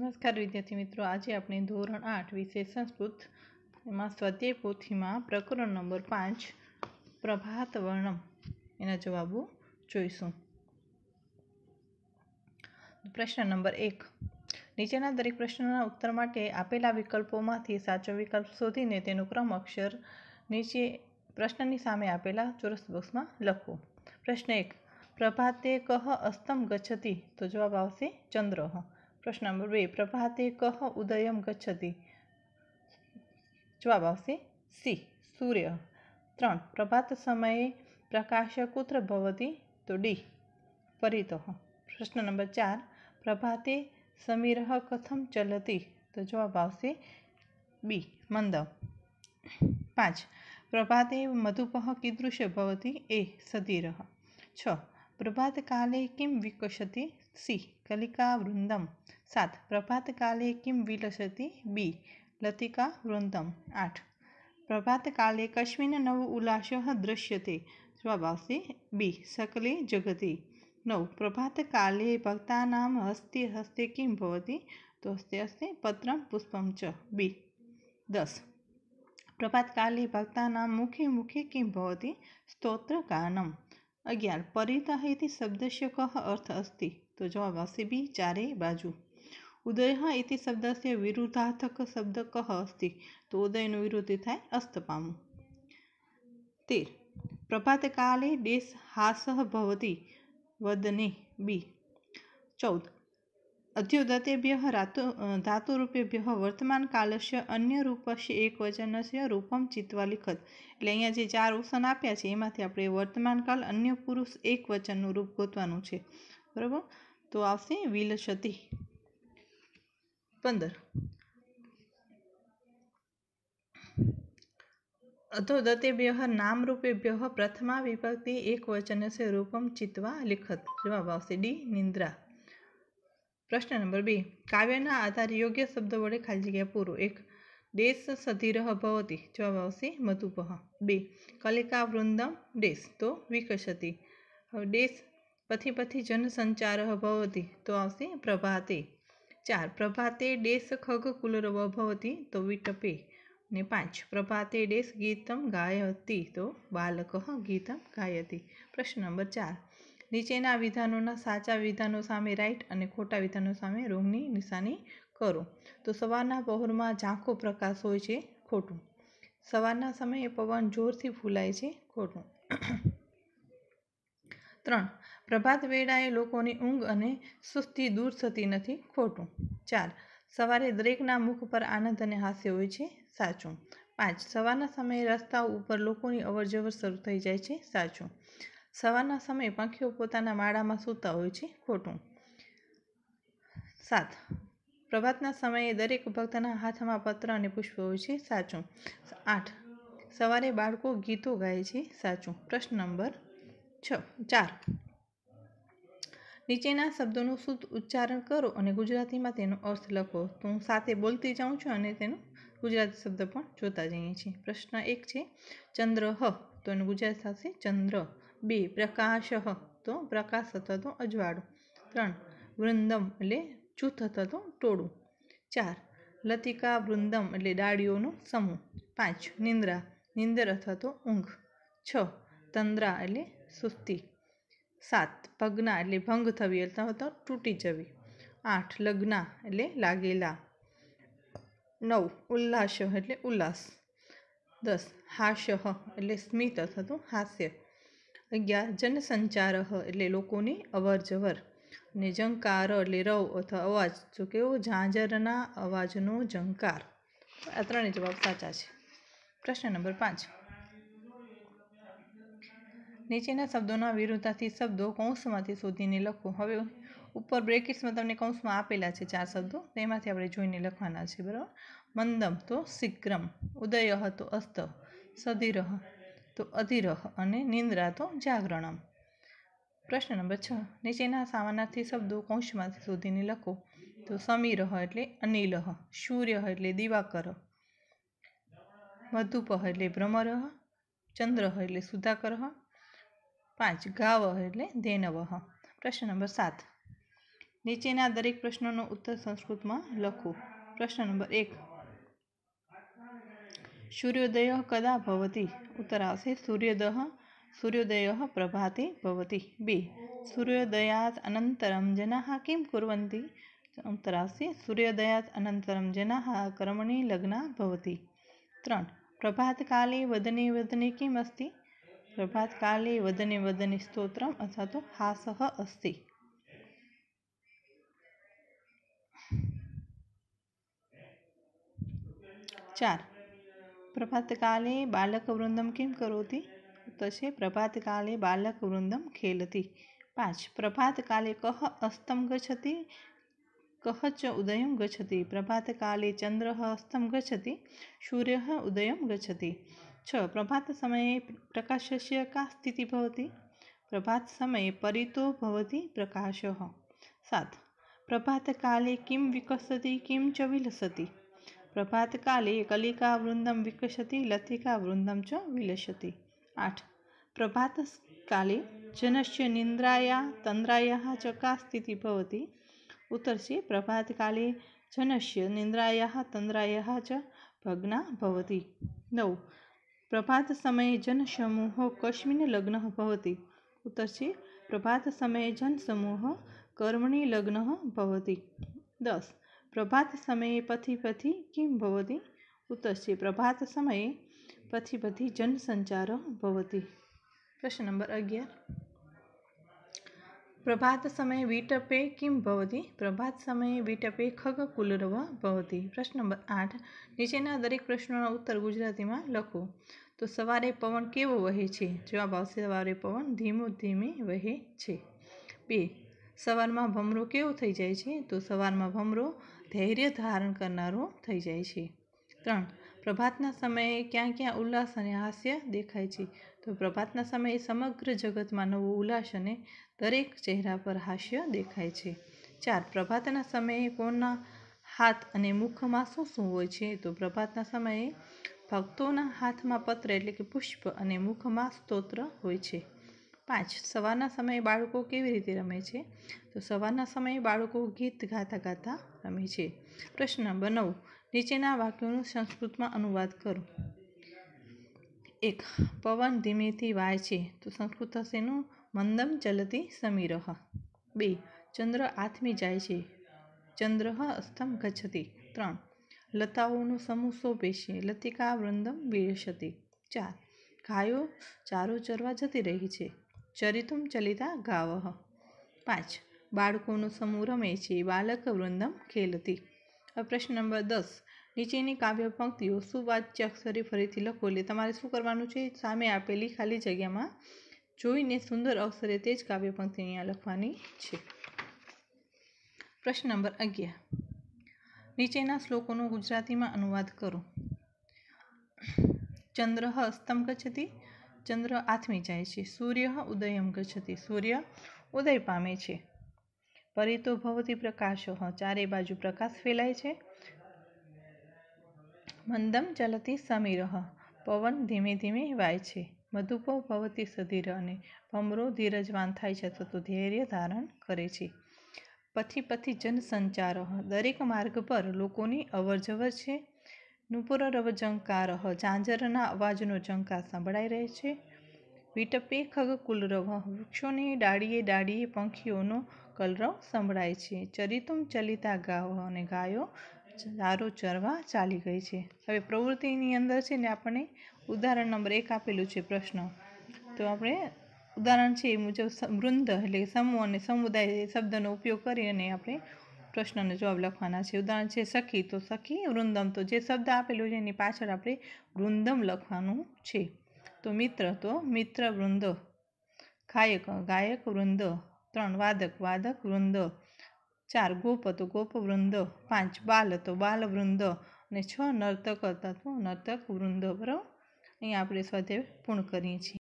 નમસ્કાર વિદ્યાર્થી મિત્રો આજે આપણે ધોરણ આઠ વિશે સંસ્કૃત એમાં સ્વધ્યાય પોથીમાં પ્રકરણ નંબર પાંચ પ્રભાત વર્ણમ એના જવાબો જોઈશું પ્રશ્ન નંબર એક નીચેના દરેક પ્રશ્નના ઉત્તર માટે આપેલા વિકલ્પોમાંથી સાચો વિકલ્પ શોધીને તેનો ક્રમ અક્ષર નીચે પ્રશ્નની સામે આપેલા ચોરસ બોક્સમાં લખો પ્રશ્ન એક प्रभाते कह अस्तम गच्छति तो जवाब चंद्र प्रश्न नंबर बे प्रभाते कह उदय गच्छति जवाब सी सूर्य त्र प्रभात समय प्रकाश कुत्र भवती तो डी परी प्रश्न नंबर चार प्रभाते समीर कथम चलती तो जवाब आवश्य बी मंद पांच प्रभाते मधुप कीदृश ए सदीर छ પ્રભાતકાલે કિં વિકસતિ સી કલિકા વૃંદમ સાત પ્રભાતકાલે કિં વિલસતિ બી લતિકા વૃંદમ આઠ પ્રભાતકાલે કસ્મિન નવ ઉલ્લાસ દૃશ્યતે જવાબ આવશે બી સકલે જગતે નવ પ્રભાતકાલે ભક્તાનામ હસ્તે હસ્તે કિમ ભવતી તો હસ્તે હસ્તે પત્રમ પુષ્પમ ચ બી દસ પ્રભાતકાલે ભક્તાનામ મુખે મુખે કિમ ભવતી સ્તોત્ર ગાનમ અગિયાર પરિતઃ ઇતિ શબ્દસ્ય કહ અર્થ અસ્તિ તો જવાબ આવશે બી ચારેય બાજુ ઉદય ઇતિ શબ્દસ્ય વિરુદ્ધાર્થક શબ્દ કહ અસ્તિ તો ઉદયનું વિરુદ્ધ થાય અસ્ત પામું તેર પ્રભાતકાલે દેશ હાસ ભવતી વદને બી ચૌદ અધ્યુદતેભ્યઃ રાતુ વર્તમાન વર્તમાનકાલસ્ય અન્ય રૂપસ્ય એકવચનસ્ય રૂપમ ચિત્વા લિખત એટલે અહીંયા જે ચાર ઓપ્શન આપ્યા છે એમાંથી આપણે વર્તમાનકાલ અન્ય પુરુષ એકવચનનું રૂપ ગોતવાનું છે બરાબર તો આવશે વિલસતી પંદર અધો દતેભ્ય નામરૂપેભ્ય પ્રથમા વિભક્તિ એકવચનસ્ય રૂપમ ચિત્વા લિખત જવાબ આવશે ડી નિંદ્રા પ્રશ્ન નંબર બે કાવ્યના આધારે યોગ્ય શબ્દ વડે ખાલી જગ્યા પૂરો એક દેશ સધીરહ ભવતી જવાબ આવશે મધુપહ બે કલિકા વૃંદમ દેશ તો વિકસતી હવે દેશ પથી પથી જનસંચારહ ભવતી તો આવશે પ્રભાતે ચાર પ્રભાતે દેશ ખગ કુલરવ ભવતી તો વિટપે ને પાંચ પ્રભાતે દેશ ગીતમ ગાયતી તો બાલક ગીતમ ગાયતી પ્રશ્ન નંબર ચાર નીચેના વિધાનોના સાચા વિધાનો સામે રાઈટ અને ખોટા વિધાનો સામે રોંગની નિશાની કરો તો સવારના પહોરમાં ઝાંખો પ્રકાશ હોય છે ખોટું સવારના સમયે પવન જોરથી ફૂલાય છે ખોટું ત્રણ પ્રભાત વેળાએ લોકોની ઊંઘ અને સુસ્તી દૂર થતી નથી ખોટું ચાર સવારે દરેકના મુખ પર આનંદ અને હાસ્ય હોય છે સાચું પાંચ સવારના સમયે રસ્તા ઉપર લોકોની અવરજવર શરૂ થઈ જાય છે સાચું સવારના સમયે પંખીઓ પોતાના માળામાં સૂતા હોય છે ખોટું સાત પ્રભાતના સમયે દરેક ભક્તના હાથમાં પત્ર અને પુષ્પ હોય છે સાચું આઠ સવારે બાળકો ગીતો ગાય છે સાચું પ્રશ્ન નંબર છ ચાર નીચેના શબ્દોનું શુદ્ધ ઉચ્ચારણ કરો અને ગુજરાતીમાં તેનો અર્થ લખો તો હું સાથે બોલતી જાઉં છું અને તેનું ગુજરાતી શબ્દ પણ જોતા જઈએ છીએ પ્રશ્ન એક છે ચંદ્ર હ તો એનું ગુજરાતી થશે ચંદ્ર બે પ્રકાશ હ તો પ્રકાશ અથવા તો અજવાળું ત્રણ વૃંદમ એટલે જૂથ અથવા તો ટોળું ચાર લતિકા વૃંદમ એટલે ડાળીઓનો સમૂહ પાંચ નિંદ્રા નિંદર અથવા તો ઊંઘ છ તંદ્રા એટલે સુસ્તી સાત ભગના એટલે ભંગ થવી અથવા તો તૂટી જવી આઠ લગ્ના એટલે લાગેલા નવ ઉલ્લાસ એટલે ઉલ્લાસ દસ હાસ્ય એટલે સ્મિત અથવા હાસ્ય અગિયાર જનસંચાર એટલે લોકોની અવર જવર અને જંકાર એટલે રવ અથવા અવાજ જો કેવો ઝાંઝરના અવાજનો જંકાર આ ત્રણેય જવાબ સાચા છે પ્રશ્ન નંબર પાંચ નીચેના શબ્દોના વિરુદ્ધાર્થી શબ્દો કૌંસમાંથી શોધીને લખો હવે ઉપર બ્રેકેટ્સમાં તમને કૌંસમાં આપેલા છે ચાર શબ્દો તેમાંથી આપણે જોઈને લખવાના છે બરાબર મંદમ તો સિક્રમ ઉદયઃ તો અસ્ત સદિરહ તો અધિરહ અને નિંદ્રા તો જાગરણમ પ્રશ્ન નંબર છ નીચેના સામાનાર્થી શબ્દો કૌંસમાંથી શોધીને લખો તો સમીરહ એટલે અનિલહ સૂર્ય એટલે દિવાકર મધુપહ એટલે ભ્રમરહ ચંદ્રહ એટલે સુધાકરહ પાંચ ગાવહ એટલે ધેનવહ પ્રશ્ન નંબર સાત નીચેના દરેક પ્રશ્નોનો ઉત્તર સંસ્કૃતમાં લખો પ્રશ્ન નંબર એક સૂર્યોદય કદા ભવતી ઉત્તર આવશે સૂર્યોદય સૂર્યોદય પ્રભાતે ભવતી બે સૂર્યોદયાત અનંતરમ જના કેમ કુર્વંતી ઉત્તર આવશે સૂર્યોદયાત અનંતરમ જના કર્મણી લગ્ના ભવતી ત્રણ પ્રભાતકાલે વદને વદને કેમ અસ્તિ પ્રભાતકાલે વદને વદને સ્તોત્રમ અથવા તો હાસહ અસ્તિ ચાર પ્રભાતકાલે બાલકવૃંદમ કેમ કરોતી તો છે પ્રભાતકાલે બાલકવૃંદમ ખેલતી પાંચ પ્રભાતકાલે કહ અસ્તમ ગચ્છતી કહ ચ ઉદયમ ગચ્છતી પ્રભાતકાલે ચંદ્ર અસ્તમ ગચ્છતી સૂર્ય ઉદયમ ગચ્છતી છ પ્રભાત સમયે પ્રકાશસ્ય કા સ્થિતિ ભવતી પ્રભાત સમયે પરિતો ભવતી પ્રકાશ સાત પ્રભાતકાલે કિમ વિકસતી કિમ ચ વિલસતી પ્રભાતકાલે કલિકાવૃંદમ વિકસતી લતિકાવૃંદમ ચ વિલસતી આઠ પ્રભાતકાલે જનસ્ય નિંદ્રાયા તંદ્રાયા ચકા સ્થિતિ ભવતી ઉતરશે પ્રભાતકાલે જનસ્ય નિંદ્રાયા તંદ્રાયા ચ ભગ્ના ભવતી નવ પ્રભાત સમયે જનસમૂહો કશ્મીને લગ્ન ભવતી ઉતરશે પ્રભાત સમયે જનસમૂહ કર્મણી લગ્ન ભવતી દસ प्रभातसमये पथिपथि किं भवति उत्तरस्य प्रभातसमये पथिपथि जनसञ्चारः भवति प्रश्न नम्बर् अग्यार प्रभातसमये विटपे किं भवति प्रभातसमये विटपे ખગકુલરવા ભવતિ પ્રશ્ન નંબર આઠ નીચેના દરેક પ્રશ્નોના ઉત્તર ગુજરાતીમાં લખો તો સવારે પવન કેવો વહે છે જવાબ આવશે સવારે પવન ધીમો ધીમે વહે છે બે સવારમાં ભમરો કેવો થઈ જાય છે તો સવારમાં ભમરો ધૈર્ય ધારણ કરનારો થઈ જાય છે ત્રણ પ્રભાતના સમયે ક્યાં ક્યાં ઉલ્લાસ અને હાસ્ય દેખાય છે તો પ્રભાતના સમયે સમગ્ર જગતમાં નવો ઉલ્લાસ અને દરેક ચહેરા પર હાસ્ય દેખાય છે ચાર પ્રભાતના સમયે કોના હાથ અને મુખમાં શું શું હોય છે તો પ્રભાતના સમયે ભક્તોના હાથમાં પત્ર એટલે કે પુષ્પ અને મુખમાં સ્તોત્ર હોય છે પાંચ સવારના સમયે બાળકો કેવી રીતે રમે છે તો સવારના સમયે બાળકો ગીત ગાતા ગાતા રમે છે પ્રશ્ન બનાવો નીચેના વાક્યોનું સંસ્કૃતમાં અનુવાદ કરો એક પવન ધીમેથી વાય છે તો સંસ્કૃત હશેનું મંદમ ચલતી સમીરહ બે ચંદ્ર આથમી જાય છે ચંદ્ર અસ્તમ ગચ્છતી ત્રણ લતાઓનો સમૂહ શોભે છે લતિકા વૃંદમ વિરસતી ચાર ગાયો ચારો ચરવા જતી રહી છે ચરિતું ચલિતા ગાવહ પાંચ બાળકોનો સમૂહ રમે છે બાલક વૃંદમ ખેલતી હવે પ્રશ્ન નંબર દસ નીચેની કાવ્ય પંક્તિઓ સુવાચ્ય અક્ષરે ફરીથી લખો એટલે તમારે શું કરવાનું છે સામે આપેલી ખાલી જગ્યામાં જોઈને સુંદર અક્ષરે તે જ કાવ્ય પંક્તિ અહીંયા લખવાની છે પ્રશ્ન નંબર અગિયાર નીચેના શ્લોકોનો ગુજરાતીમાં અનુવાદ કરો ચંદ્ર સ્તંભ ગચતી ચંદ્ર આથમી જાય છે સૂર્ય ઉદયમ ગચ્છતિ સૂર્ય ઉદય પામે છે પરિતો ભવતી પ્રકાશો ચારે બાજુ પ્રકાશ ફેલાય છે મંદમ ચલતી સમીરહ પવન ધીમે ધીમે વાય છે મધુપો ભવતી સધીર અને ભમરો ધીરજવાન થાય છે તો ધૈર્ય ધારણ કરે છે પથી પથી જનસંચાર દરેક માર્ગ પર લોકોની અવરજવર છે નુપુરરવ જંકારઃ ઝાંઝરના અવાજનો ઝંકાર સંભળાઈ રહે છે વિટપે ખગ કુલરવ વૃક્ષોની ડાળીએ ડાળીએ પંખીઓનો કલરવ સંભળાય છે ચરિતુમ ચલિતા ગાવ અને ગાયો ચારો ચરવા ચાલી ગઈ છે હવે પ્રવૃત્તિની અંદર છે ને આપણે ઉદાહરણ નંબર એક આપેલું છે પ્રશ્ન તો આપણે ઉદાહરણ છે એ મુજબ વૃંદ એટલે સમૂહ અને સમુદાય શબ્દનો ઉપયોગ કરી અને આપણે પ્રશ્નનો જવાબ લખવાના છે ઉદાહરણ છે સખી તો સખી વૃંદમ તો જે શબ્દ આપેલો છે એની પાછળ આપણે વૃંદમ લખવાનું છે તો મિત્ર તો મિત્ર વૃંદ ગાયક ગાયક વૃંદ ત્રણ વાદક વાદક વૃંદ ચાર ગોપ તો ગોપ વૃંદ પાંચ બાલ તો બાલ વૃંદ અને છ નર્તક હતા તો નર્તક વૃંદ બરાબર અહીંયા આપણે સ્વાધ્યાય પૂર્ણ કરીએ છીએ